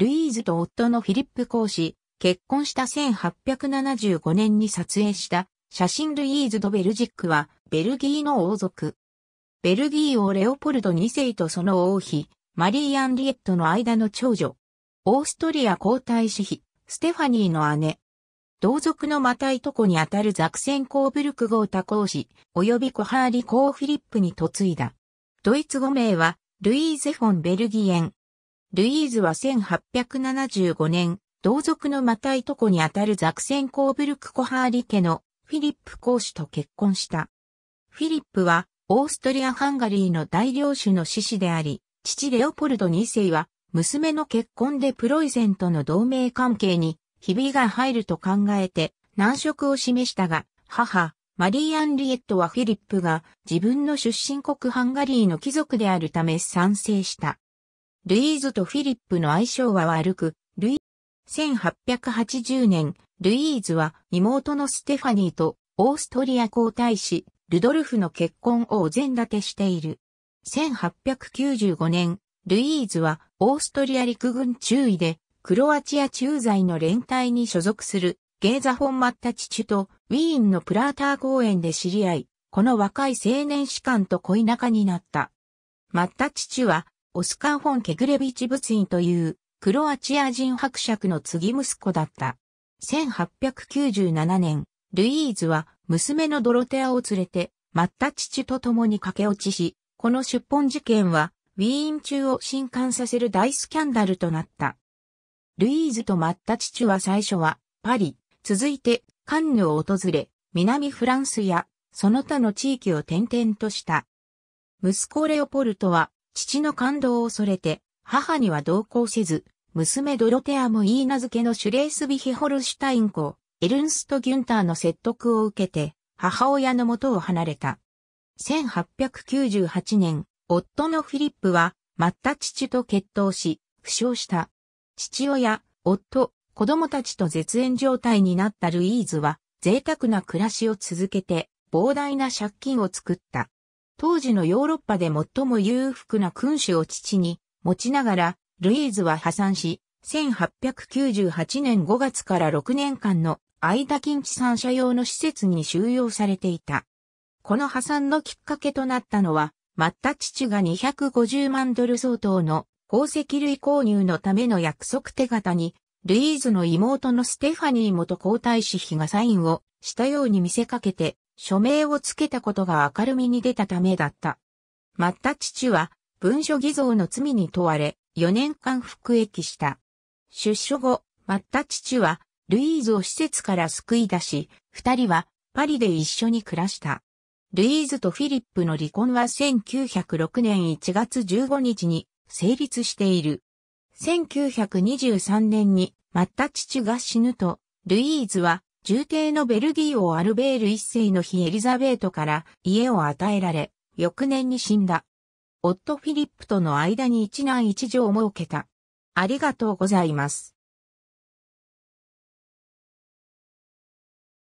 ルイーズと夫のフィリップ公子、結婚した1875年に撮影した写真ルイーズ・ド・ベルジックは、ベルギーの王族。ベルギー王レオポルド2世とその王妃、マリー・アンリエットの間の長女。オーストリア皇太子妃、ステファニーの姉。同族のまたいとこにあたるザクセンコーブルク号多公子、及びコハーリ・コー・フィリップに嫁いだ。ドイツ語名は、ルイーゼ・フォン・ベルギエン、ルイーズは1875年、同族のマタイトコにあたるザクセンコーブルクコハーリ家のフィリップ公使と結婚した。フィリップは、オーストリア・ハンガリーの大領主の獅子であり、父レオポルド2世は、娘の結婚でプロイセンとの同盟関係に、ひびが入ると考えて、難色を示したが、母、マリー・アンリエットはフィリップが自分の出身国ハンガリーの貴族であるため賛成した。ルイーズとフィリップの相性は悪く、ルイ、1880年、ルイーズは妹のステファニーとオーストリア皇太子、ルドルフの結婚をお膳立てしている。1895年、ルイーズはオーストリア陸軍中尉で、クロアチア駐在の連隊に所属するゲーザ・フォン・マッタチチュとウィーンのプラーター公園で知り合い、この若い青年士官と恋仲になった。マッタチチュはオスカー・フォン・ケグレビチ仏院という、クロアチア人伯爵の継息子だった。1897年、ルイーズは娘のドロテアを連れて、マッタ父と共に駆け落ちし、この出本事件は、ウィーン中を震撼させる大スキャンダルとなった。ルイーズとマッタ父は最初は、パリ、続いて、カンヌを訪れ、南フランスや、その他の地域を転々とした。息子レオポルトは、父の感動を恐れて、母には同行せず、娘ドロテアも言い名付けのシュレースビヒホルシュタイン子、エルンスト・ギュンターの説得を受けて、母親の元を離れた。1898年、夫のフィリップは、まった。父と決闘し、負傷した。父親、夫、子供たちと絶縁状態になったルイーズは、贅沢な暮らしを続けて、膨大な借金を作った。当時のヨーロッパで最も裕福な君主を父に持ちながら、ルイーズは破産し、1898年5月から6年間の間近地産者用の施設に収容されていた。この破産のきっかけとなったのは、また父が250万ドル相当の宝石類購入のための約束手形に、ルイーズの妹のステファニー元皇太子妃がサインをしたように見せかけて、署名をつけたことが明るみに出たためだった。また父は文書偽造の罪に問われ、4年間服役した。出所後、マッタ父は、ルイーズを施設から救い出し、二人はパリで一緒に暮らした。ルイーズとフィリップの離婚は1906年1月15日に成立している。1923年にマッタ父が死ぬと、ルイーズは重帝のベルギー王アルベール一世の日エリザベートから家を与えられ、翌年に死んだ。夫フィリップとの間に一男一女を設けた。ありがとうございます。